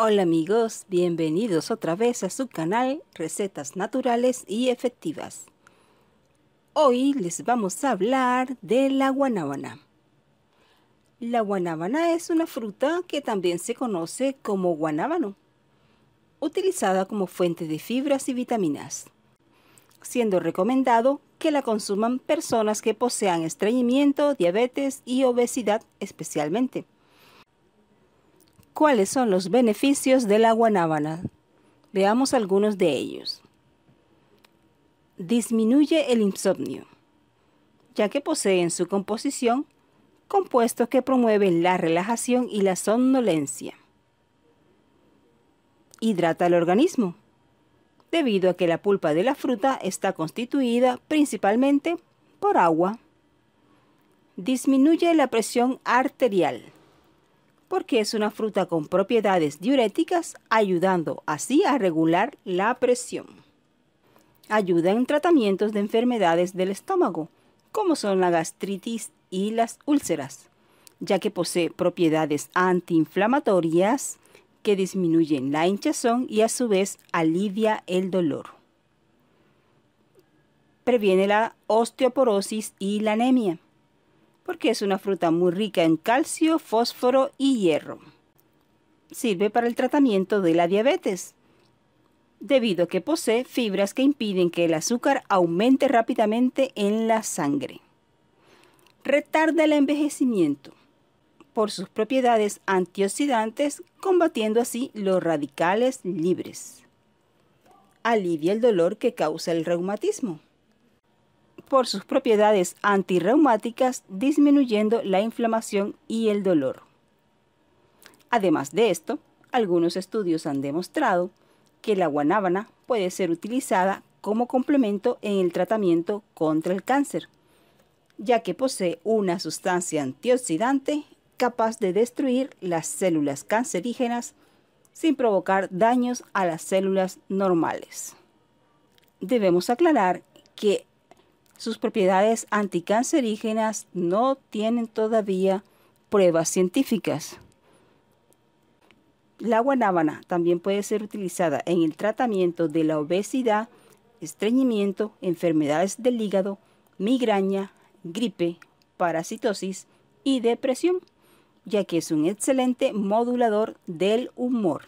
Hola amigos, bienvenidos otra vez a su canal Recetas Naturales y Efectivas. Hoy les vamos a hablar de la guanábana. La guanábana es una fruta que también se conoce como guanábano, utilizada como fuente de fibras y vitaminas, siendo recomendado que la consuman personas que posean estreñimiento, diabetes y obesidad especialmente. ¿Cuáles son los beneficios del agua guanábana? Veamos algunos de ellos. Disminuye el insomnio, ya que posee en su composición compuestos que promueven la relajación y la somnolencia. Hidrata el organismo, debido a que la pulpa de la fruta está constituida principalmente por agua. Disminuye la presión arterial porque es una fruta con propiedades diuréticas, ayudando así a regular la presión. Ayuda en tratamientos de enfermedades del estómago, como son la gastritis y las úlceras, ya que posee propiedades antiinflamatorias que disminuyen la hinchazón y a su vez alivia el dolor. Previene la osteoporosis y la anemia porque es una fruta muy rica en calcio, fósforo y hierro. Sirve para el tratamiento de la diabetes, debido a que posee fibras que impiden que el azúcar aumente rápidamente en la sangre. Retarda el envejecimiento por sus propiedades antioxidantes, combatiendo así los radicales libres. Alivia el dolor que causa el reumatismo por sus propiedades antirreumáticas, disminuyendo la inflamación y el dolor. Además de esto, algunos estudios han demostrado que la guanábana puede ser utilizada como complemento en el tratamiento contra el cáncer, ya que posee una sustancia antioxidante capaz de destruir las células cancerígenas sin provocar daños a las células normales. Debemos aclarar que sus propiedades anticancerígenas no tienen todavía pruebas científicas. La guanábana también puede ser utilizada en el tratamiento de la obesidad, estreñimiento, enfermedades del hígado, migraña, gripe, parasitosis y depresión, ya que es un excelente modulador del humor.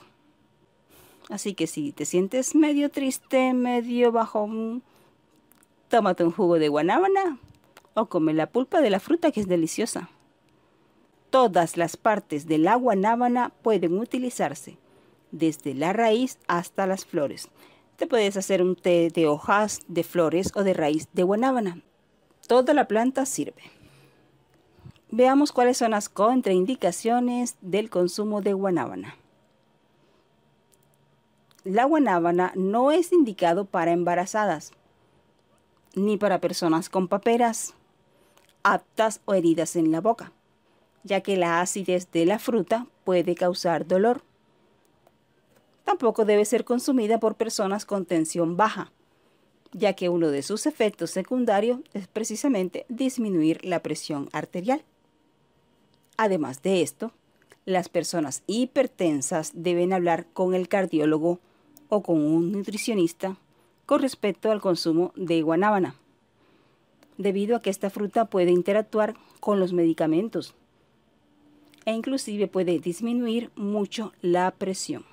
Así que si te sientes medio triste, medio bajo tómate un jugo de guanábana o come la pulpa de la fruta que es deliciosa. Todas las partes de la guanábana pueden utilizarse, desde la raíz hasta las flores. Te puedes hacer un té de hojas, de flores o de raíz de guanábana. Toda la planta sirve. Veamos cuáles son las contraindicaciones del consumo de guanábana. La guanábana no es indicado para embarazadas ni para personas con paperas aptas o heridas en la boca, ya que la acidez de la fruta puede causar dolor. Tampoco debe ser consumida por personas con tensión baja, ya que uno de sus efectos secundarios es precisamente disminuir la presión arterial. Además de esto, las personas hipertensas deben hablar con el cardiólogo o con un nutricionista con respecto al consumo de guanábana, debido a que esta fruta puede interactuar con los medicamentos e inclusive puede disminuir mucho la presión.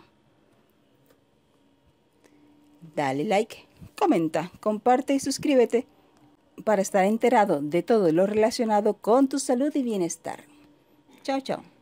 Dale like, comenta, comparte y suscríbete para estar enterado de todo lo relacionado con tu salud y bienestar. Chao, chao.